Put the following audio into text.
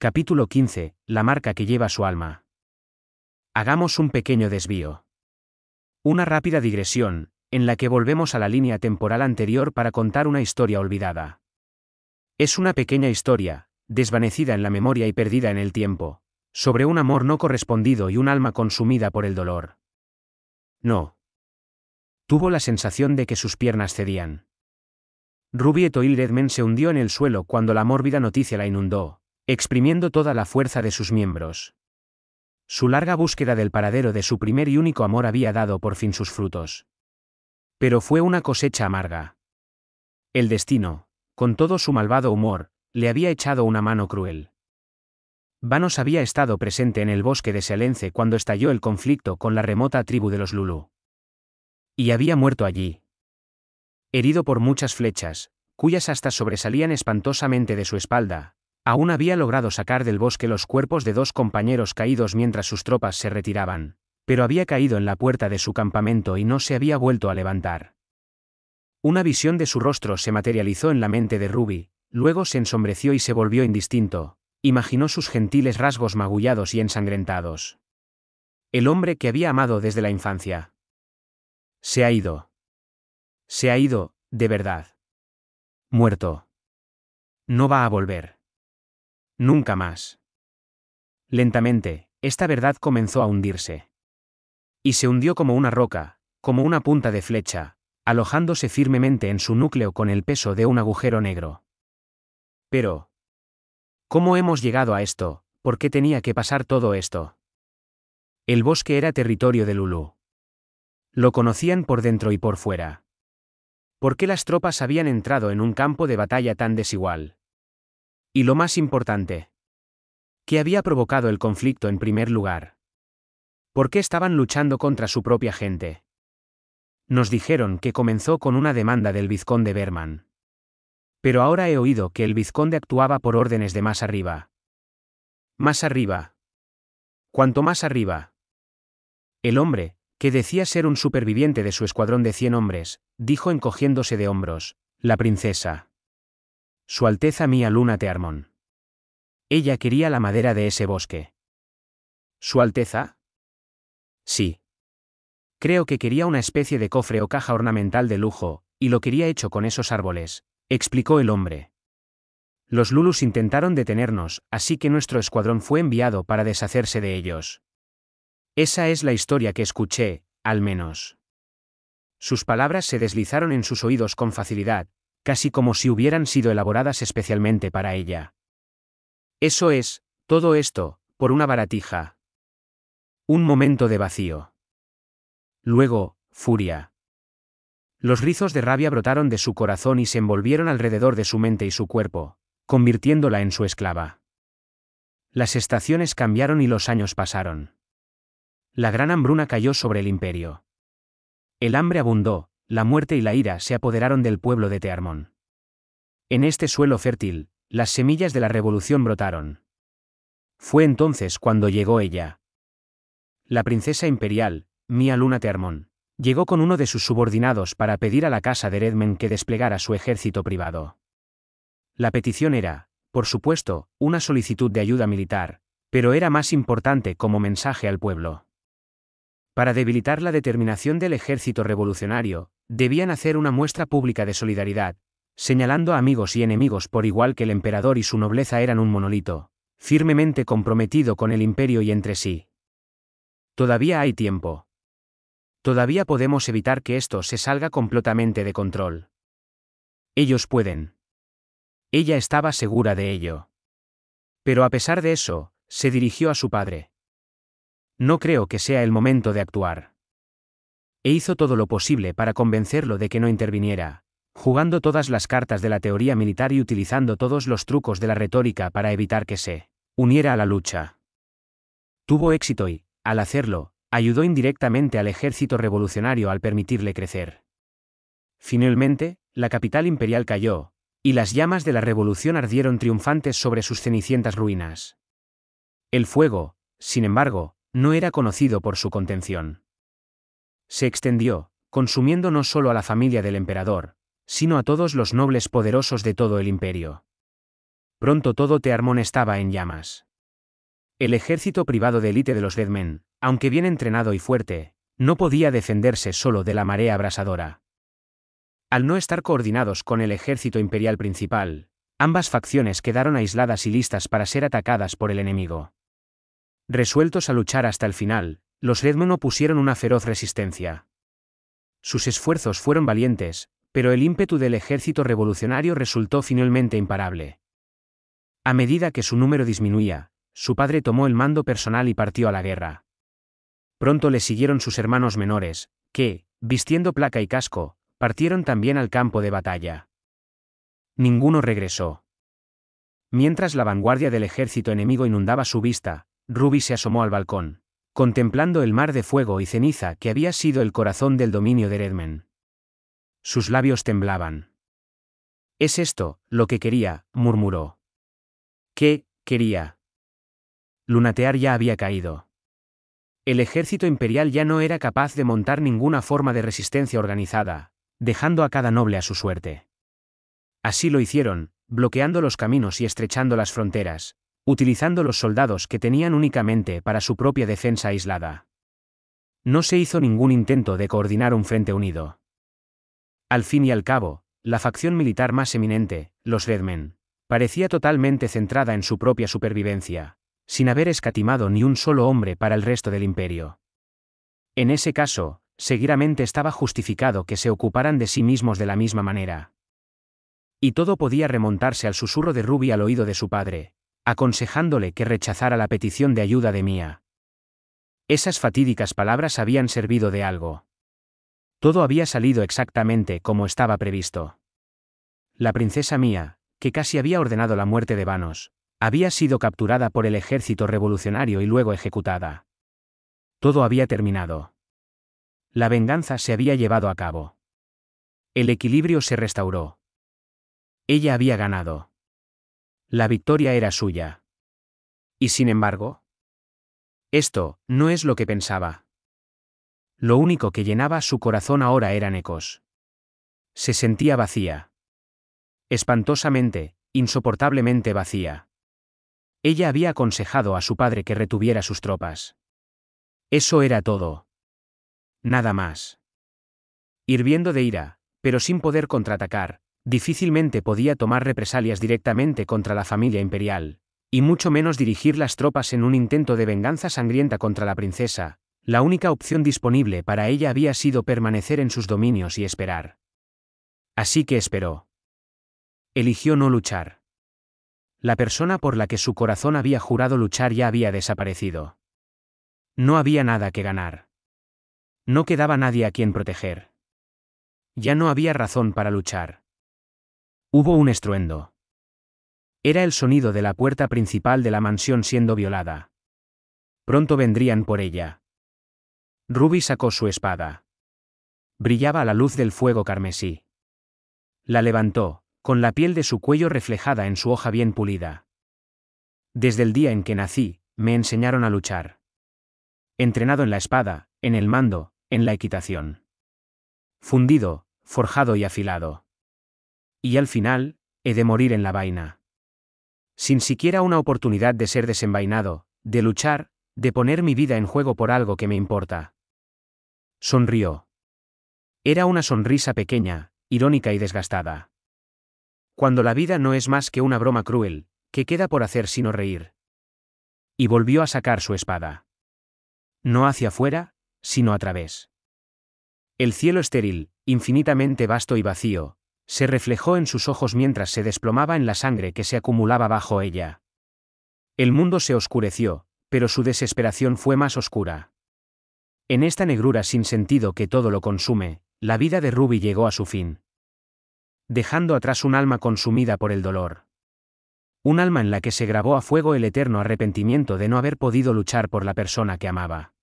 Capítulo 15. La marca que lleva su alma. Hagamos un pequeño desvío. Una rápida digresión, en la que volvemos a la línea temporal anterior para contar una historia olvidada. Es una pequeña historia, desvanecida en la memoria y perdida en el tiempo, sobre un amor no correspondido y un alma consumida por el dolor. No. Tuvo la sensación de que sus piernas cedían. rubieto y se hundió en el suelo cuando la mórbida noticia la inundó, exprimiendo toda la fuerza de sus miembros. Su larga búsqueda del paradero de su primer y único amor había dado por fin sus frutos. Pero fue una cosecha amarga. El destino, con todo su malvado humor, le había echado una mano cruel. Vanos había estado presente en el bosque de Selence cuando estalló el conflicto con la remota tribu de los Lulu. Y había muerto allí. Herido por muchas flechas, cuyas astas sobresalían espantosamente de su espalda, Aún había logrado sacar del bosque los cuerpos de dos compañeros caídos mientras sus tropas se retiraban, pero había caído en la puerta de su campamento y no se había vuelto a levantar. Una visión de su rostro se materializó en la mente de Ruby, luego se ensombreció y se volvió indistinto, imaginó sus gentiles rasgos magullados y ensangrentados. El hombre que había amado desde la infancia. Se ha ido. Se ha ido, de verdad. Muerto. No va a volver. Nunca más. Lentamente, esta verdad comenzó a hundirse. Y se hundió como una roca, como una punta de flecha, alojándose firmemente en su núcleo con el peso de un agujero negro. Pero, ¿cómo hemos llegado a esto? ¿Por qué tenía que pasar todo esto? El bosque era territorio de Lulu. Lo conocían por dentro y por fuera. ¿Por qué las tropas habían entrado en un campo de batalla tan desigual? Y lo más importante. ¿Qué había provocado el conflicto en primer lugar? ¿Por qué estaban luchando contra su propia gente? Nos dijeron que comenzó con una demanda del vizconde Berman. Pero ahora he oído que el vizconde actuaba por órdenes de más arriba. Más arriba. Cuanto más arriba. El hombre, que decía ser un superviviente de su escuadrón de cien hombres, dijo encogiéndose de hombros, la princesa. Su Alteza Mía Luna Tearmón. Ella quería la madera de ese bosque. ¿Su Alteza? Sí. Creo que quería una especie de cofre o caja ornamental de lujo, y lo quería hecho con esos árboles, explicó el hombre. Los Lulus intentaron detenernos, así que nuestro escuadrón fue enviado para deshacerse de ellos. Esa es la historia que escuché, al menos. Sus palabras se deslizaron en sus oídos con facilidad, casi como si hubieran sido elaboradas especialmente para ella. Eso es, todo esto, por una baratija. Un momento de vacío. Luego, furia. Los rizos de rabia brotaron de su corazón y se envolvieron alrededor de su mente y su cuerpo, convirtiéndola en su esclava. Las estaciones cambiaron y los años pasaron. La gran hambruna cayó sobre el imperio. El hambre abundó, la muerte y la ira se apoderaron del pueblo de Tearmón. En este suelo fértil, las semillas de la revolución brotaron. Fue entonces cuando llegó ella. La princesa imperial, Mia Luna Tearmón, llegó con uno de sus subordinados para pedir a la casa de Redmen que desplegara su ejército privado. La petición era, por supuesto, una solicitud de ayuda militar, pero era más importante como mensaje al pueblo. Para debilitar la determinación del ejército revolucionario, Debían hacer una muestra pública de solidaridad, señalando a amigos y enemigos por igual que el emperador y su nobleza eran un monolito, firmemente comprometido con el imperio y entre sí. Todavía hay tiempo. Todavía podemos evitar que esto se salga completamente de control. Ellos pueden. Ella estaba segura de ello. Pero a pesar de eso, se dirigió a su padre. No creo que sea el momento de actuar e hizo todo lo posible para convencerlo de que no interviniera, jugando todas las cartas de la teoría militar y utilizando todos los trucos de la retórica para evitar que se uniera a la lucha. Tuvo éxito y, al hacerlo, ayudó indirectamente al ejército revolucionario al permitirle crecer. Finalmente, la capital imperial cayó, y las llamas de la revolución ardieron triunfantes sobre sus cenicientas ruinas. El fuego, sin embargo, no era conocido por su contención se extendió, consumiendo no solo a la familia del emperador, sino a todos los nobles poderosos de todo el imperio. Pronto todo Tearmón estaba en llamas. El ejército privado de élite de los Deadmen, aunque bien entrenado y fuerte, no podía defenderse solo de la marea abrasadora. Al no estar coordinados con el ejército imperial principal, ambas facciones quedaron aisladas y listas para ser atacadas por el enemigo. Resueltos a luchar hasta el final, los Redmen opusieron una feroz resistencia. Sus esfuerzos fueron valientes, pero el ímpetu del ejército revolucionario resultó finalmente imparable. A medida que su número disminuía, su padre tomó el mando personal y partió a la guerra. Pronto le siguieron sus hermanos menores, que, vistiendo placa y casco, partieron también al campo de batalla. Ninguno regresó. Mientras la vanguardia del ejército enemigo inundaba su vista, Ruby se asomó al balcón contemplando el mar de fuego y ceniza que había sido el corazón del dominio de Redmen. Sus labios temblaban. Es esto, lo que quería, murmuró. ¿Qué, quería? Lunatear ya había caído. El ejército imperial ya no era capaz de montar ninguna forma de resistencia organizada, dejando a cada noble a su suerte. Así lo hicieron, bloqueando los caminos y estrechando las fronteras, utilizando los soldados que tenían únicamente para su propia defensa aislada. No se hizo ningún intento de coordinar un frente unido. Al fin y al cabo, la facción militar más eminente, los Redmen, parecía totalmente centrada en su propia supervivencia, sin haber escatimado ni un solo hombre para el resto del imperio. En ese caso, seguramente estaba justificado que se ocuparan de sí mismos de la misma manera. Y todo podía remontarse al susurro de Ruby al oído de su padre, aconsejándole que rechazara la petición de ayuda de Mía. Esas fatídicas palabras habían servido de algo. Todo había salido exactamente como estaba previsto. La princesa Mía, que casi había ordenado la muerte de Vanos, había sido capturada por el ejército revolucionario y luego ejecutada. Todo había terminado. La venganza se había llevado a cabo. El equilibrio se restauró. Ella había ganado. La victoria era suya. Y sin embargo, esto no es lo que pensaba. Lo único que llenaba su corazón ahora eran ecos. Se sentía vacía. Espantosamente, insoportablemente vacía. Ella había aconsejado a su padre que retuviera sus tropas. Eso era todo. Nada más. Hirviendo de ira, pero sin poder contraatacar, difícilmente podía tomar represalias directamente contra la familia imperial, y mucho menos dirigir las tropas en un intento de venganza sangrienta contra la princesa, la única opción disponible para ella había sido permanecer en sus dominios y esperar. Así que esperó. Eligió no luchar. La persona por la que su corazón había jurado luchar ya había desaparecido. No había nada que ganar. No quedaba nadie a quien proteger. Ya no había razón para luchar. Hubo un estruendo. Era el sonido de la puerta principal de la mansión siendo violada. Pronto vendrían por ella. Ruby sacó su espada. Brillaba a la luz del fuego carmesí. La levantó, con la piel de su cuello reflejada en su hoja bien pulida. Desde el día en que nací, me enseñaron a luchar. Entrenado en la espada, en el mando, en la equitación. Fundido, forjado y afilado y al final, he de morir en la vaina. Sin siquiera una oportunidad de ser desenvainado, de luchar, de poner mi vida en juego por algo que me importa. Sonrió. Era una sonrisa pequeña, irónica y desgastada. Cuando la vida no es más que una broma cruel, que queda por hacer sino reír. Y volvió a sacar su espada. No hacia afuera, sino a través. El cielo estéril, infinitamente vasto y vacío, se reflejó en sus ojos mientras se desplomaba en la sangre que se acumulaba bajo ella. El mundo se oscureció, pero su desesperación fue más oscura. En esta negrura sin sentido que todo lo consume, la vida de Ruby llegó a su fin. Dejando atrás un alma consumida por el dolor. Un alma en la que se grabó a fuego el eterno arrepentimiento de no haber podido luchar por la persona que amaba.